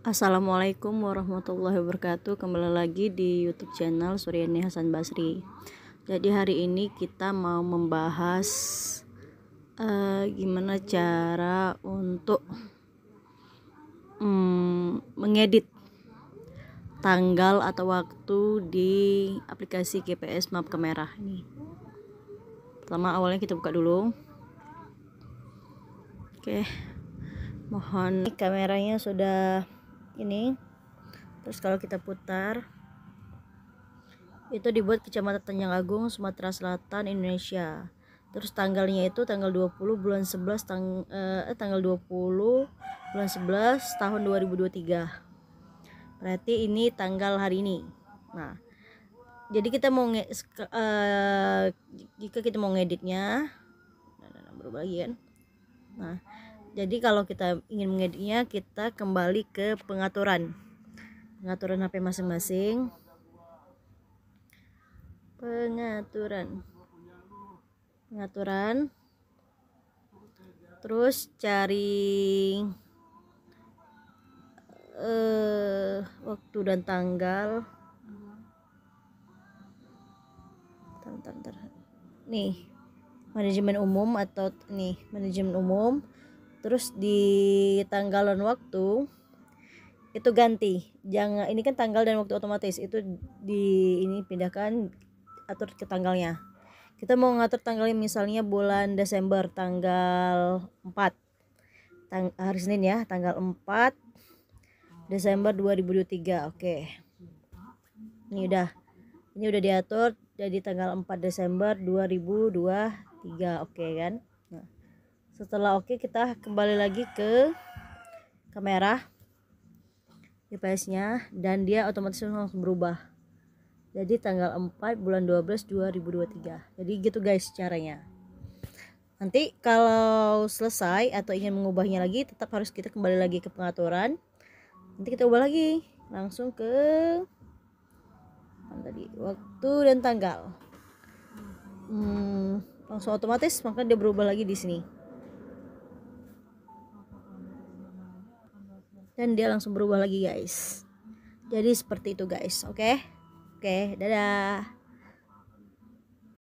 Assalamualaikum warahmatullahi wabarakatuh Kembali lagi di youtube channel Suryani Hasan Basri Jadi hari ini kita mau membahas uh, Gimana cara untuk um, Mengedit Tanggal atau waktu di aplikasi GPS map kamera ini. Pertama awalnya kita buka dulu Oke okay. Mohon kameranya sudah ini terus kalau kita putar itu dibuat Kecamatan Tanjung Agung Sumatera Selatan Indonesia terus tanggalnya itu tanggal 20 bulan 11 tang eh, eh tanggal 20 bulan 11 tahun 2023 berarti ini tanggal hari ini nah jadi kita mau nge eh, jika kita mau ngeditnya nah, nah, nah, berubah lagi kan nah jadi kalau kita ingin mengeditnya kita kembali ke pengaturan pengaturan HP masing-masing pengaturan pengaturan terus cari uh, eh, waktu dan tanggal tantar, nih manajemen umum atau nih manajemen umum terus di tanggal dan waktu itu ganti jangan ini kan tanggal dan waktu otomatis itu di ini pindahkan atur ke tanggalnya kita mau ngatur tanggalnya misalnya bulan Desember tanggal 4 Tang hari Senin ya tanggal 4 Desember 2023 oke okay. ini udah ini udah diatur jadi tanggal 4 Desember 2023 oke okay, kan nah setelah oke okay, kita kembali lagi ke kamera GPS nya dan dia otomatis langsung berubah jadi tanggal 4 bulan 12 2023 jadi gitu guys caranya nanti kalau selesai atau ingin mengubahnya lagi tetap harus kita kembali lagi ke pengaturan nanti kita ubah lagi langsung ke tadi waktu dan tanggal hmm, langsung otomatis maka dia berubah lagi di sini dan dia langsung berubah lagi guys jadi seperti itu guys oke okay? oke okay, dadah